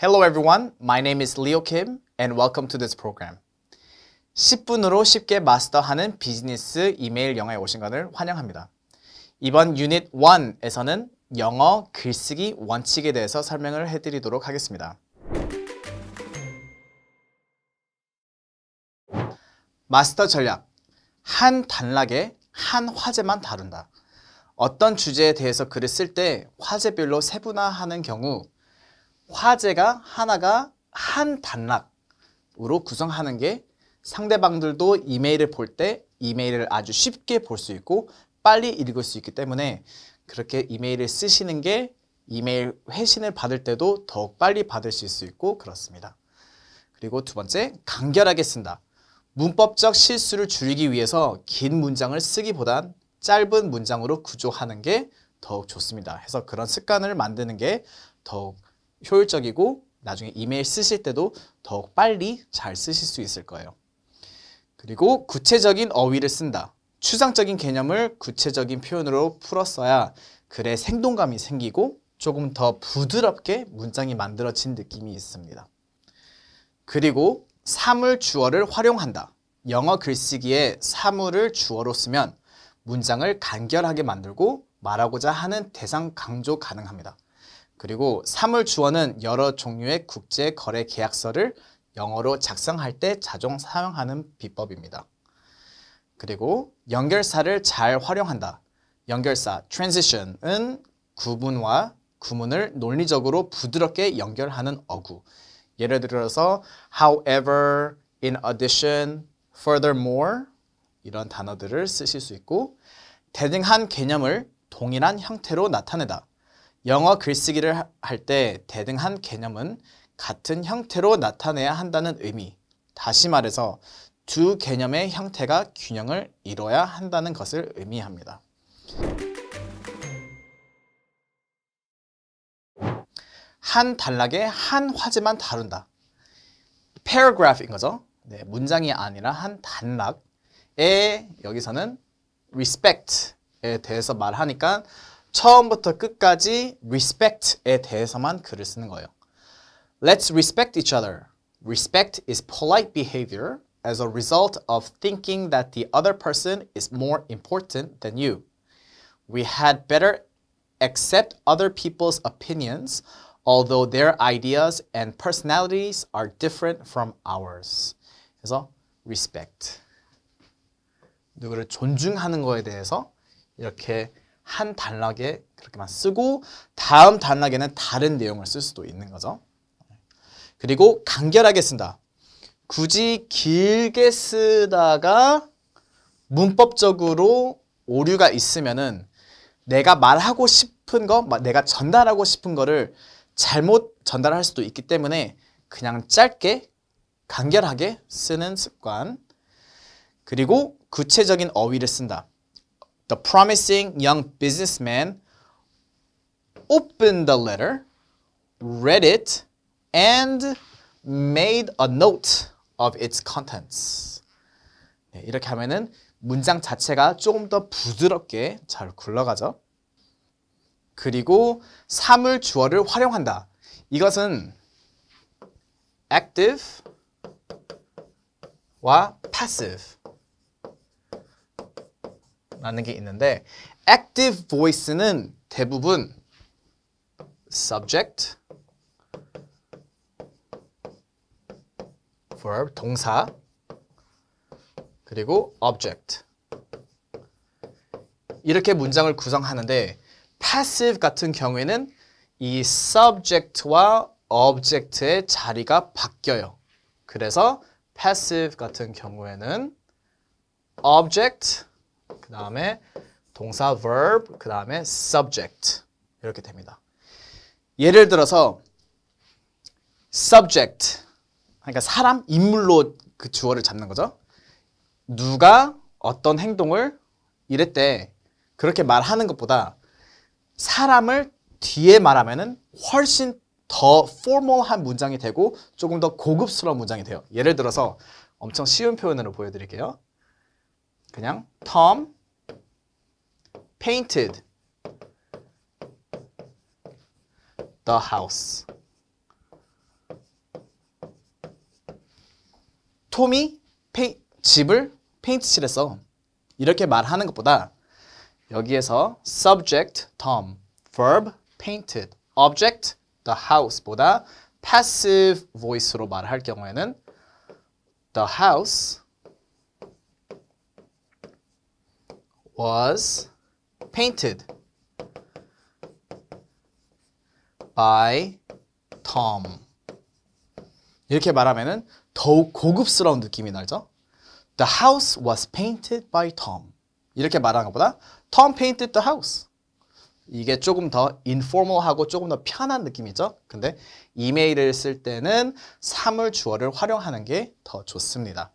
Hello everyone, my name is Leo Kim and welcome to this program. 10분으로 쉽게 마스터하는 비즈니스 이메일 영어에 오신 것을 환영합니다. 이번 유닛 1에서는 영어 글쓰기 원칙에 대해서 설명을 해드리도록 하겠습니다. 마스터 전략, 한 단락에 한 화제만 다룬다. 어떤 주제에 대해서 글을 쓸 때 화제별로 세분화하는 경우 화제가 하나가 한 단락으로 구성하는 게 상대방들도 이메일을 볼 때 이메일을 아주 쉽게 볼 수 있고 빨리 읽을 수 있기 때문에 그렇게 이메일을 쓰시는 게 이메일 회신을 받을 때도 더욱 빨리 받으실 수 있고 그렇습니다. 그리고 두 번째, 간결하게 쓴다. 문법적 실수를 줄이기 위해서 긴 문장을 쓰기보단 짧은 문장으로 구조하는 게 더욱 좋습니다. 해서 그런 습관을 만드는 게 더욱 효율적이고 나중에 이메일 쓰실 때도 더욱 빨리 잘 쓰실 수 있을 거예요. 그리고 구체적인 어휘를 쓴다. 추상적인 개념을 구체적인 표현으로 풀었어야 글에 생동감이 생기고 조금 더 부드럽게 문장이 만들어진 느낌이 있습니다. 그리고 사물 주어를 활용한다. 영어 글쓰기에 사물을 주어로 쓰면 문장을 간결하게 만들고 말하고자 하는 대상 강조 가능합니다. 그리고 사물주어는 여러 종류의 국제 거래 계약서를 영어로 작성할 때 자동 사용하는 비법입니다. 그리고 연결사를 잘 활용한다. 연결사 transition은 구분과 구문을 논리적으로 부드럽게 연결하는 어구. 예를 들어서 however, in addition, furthermore 이런 단어들을 쓰실 수 있고 대등한 개념을 동일한 형태로 나타내다. 영어 글쓰기를 할 때 대등한 개념은 같은 형태로 나타내야 한다는 의미 다시 말해서 두 개념의 형태가 균형을 이뤄야 한다는 것을 의미합니다. 한 단락에 한 화제만 다룬다. paragraph인 거죠. 네, 문장이 아니라 한 단락에 여기서는 respect에 대해서 말하니까 처음부터 끝까지 respect에 대해서만 글을 쓰는 거예요. Let's respect each other. Respect is polite behavior as a result of thinking that the other person is more important than you. We had better accept other people's opinions, although their ideas and personalities are different from ours. 그래서 respect. 누구를 존중하는 거에 대해서 이렇게 한 단락에 그렇게만 쓰고 다음 단락에는 다른 내용을 쓸 수도 있는 거죠. 그리고 간결하게 쓴다. 굳이 길게 쓰다가 문법적으로 오류가 있으면은 내가 말하고 싶은 거, 내가 전달하고 싶은 거를 잘못 전달할 수도 있기 때문에 그냥 짧게 간결하게 쓰는 습관 그리고 구체적인 어휘를 쓴다. The promising young businessman opened the letter, read it, and made a note of its contents. 네, 이렇게 하면은 문장 자체가 조금 더 부드럽게 잘 굴러가죠. 그리고 사물 주어를 활용한다. 이것은 active와 passive 라는 게 있는데 active voice는 대부분 subject, verb, 동사, 그리고 object 이렇게 문장을 구성하는데 passive 같은 경우에는 이 subject와 object의 자리가 바뀌어요. 그래서 passive 같은 경우에는 object 그 다음에 동사 verb, 그 다음에 subject 이렇게 됩니다. 예를 들어서 subject 그러니까 사람, 인물로 그 주어를 잡는 거죠. 누가 어떤 행동을 이랬대 그렇게 말하는 것보다 사람을 뒤에 말하면은 훨씬 더 포멀한 문장이 되고 조금 더 고급스러운 문장이 돼요. 예를 들어서 엄청 쉬운 표현으로 보여드릴게요. 그냥 Tom painted the house. 톰이 페이, 집을 페인트칠했어. 이렇게 말하는 것보다 여기에서 subject Tom, verb painted, object the house보다 passive voice로 말할 경우에는 the house was painted by Tom. 이렇게 말하면은 더욱 고급스러운 느낌이 나죠. The house was painted by Tom. 이렇게 말하는 것보다 Tom painted the house. 이게 조금 더 인포멀하고 조금 더 편한 느낌이죠. 근데 이메일을 쓸 때는 사물 주어를 활용하는 게 더 좋습니다.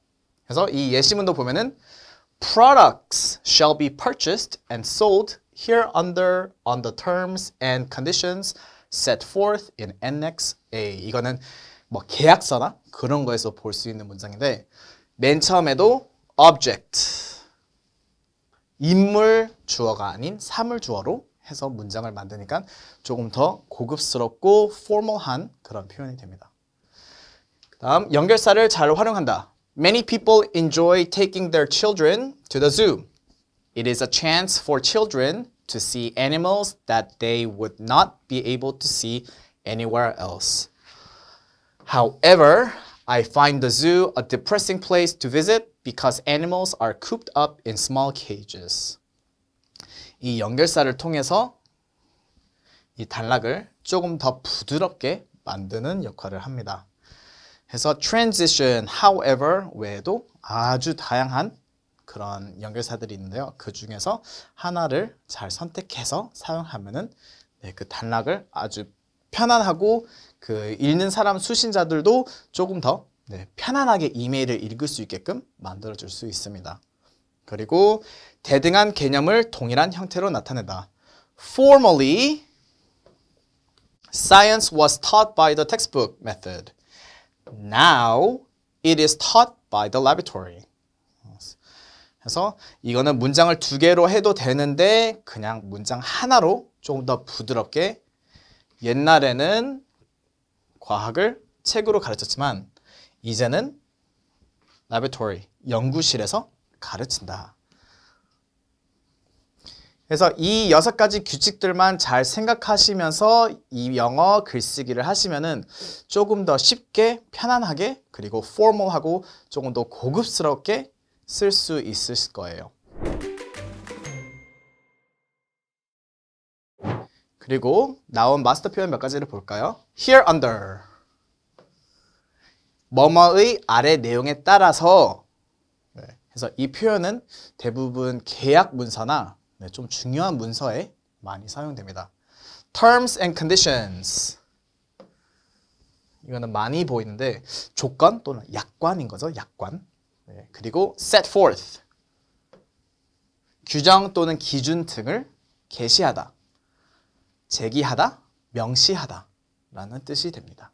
그래서 이 예시문도 보면은 products shall be purchased and sold here under on the terms and conditions set forth in Annex A. 이거는 뭐 계약서나 그런 거에서 볼 수 있는 문장인데 맨 처음에도 object 인물 주어가 아닌 사물 주어로 해서 문장을 만드니까 조금 더 고급스럽고 포멀한 그런 표현이 됩니다. 다음 연결사를 잘 활용한다. Many people enjoy taking their children to the zoo. It is a chance for children to see animals that they would not be able to see anywhere else. However, I find the zoo a depressing place to visit because animals are cooped up in small cages. 이 연결사를 통해서 이 단락을 조금 더 부드럽게 만드는 역할을 합니다. 해서 transition, however 외에도 아주 다양한 그런 연결사들이 있는데요. 그 중에서 하나를 잘 선택해서 사용하면은 네, 그 단락을 아주 편안하고 그 읽는 사람 수신자들도 조금 더 네, 편안하게 이메일을 읽을 수 있게끔 만들어 줄 수 있습니다. 그리고 대등한 개념을 동일한 형태로 나타내다. Formally, science was taught by the textbook method. Now it is taught by the laboratory. 그래서 이거는 문장을 두 개로 해도 되는데 그냥 문장 하나로 조금 더 부드럽게 옛날에는 과학을 책으로 가르쳤지만 이제는 laboratory, 연구실에서 가르친다. 그래서 이 여섯 가지 규칙들만 잘 생각하시면서 이 영어 글쓰기를 하시면은 조금 더 쉽게 편안하게 그리고 포멀하고 조금 더 고급스럽게 쓸 수 있을 거예요. 그리고 나온 마스터 표현 몇 가지를 볼까요? Here under 뭐뭐의 아래 내용에 따라서 네. 그래서 이 표현은 대부분 계약 문서나 네, 좀 중요한 문서에 많이 사용됩니다. Terms and conditions. 이거는 많이 보이는데 조건 또는 약관인 거죠. 약관. 네, 그리고 set forth. 규정 또는 기준 등을 게시하다, 제기하다, 명시하다 라는 뜻이 됩니다.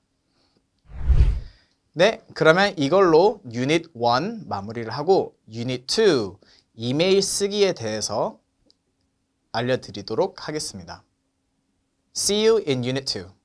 네, 그러면 이걸로 유닛 1 마무리를 하고 유닛 2 이메일 쓰기에 대해서 알려드리도록 하겠습니다. See you in Unit 2.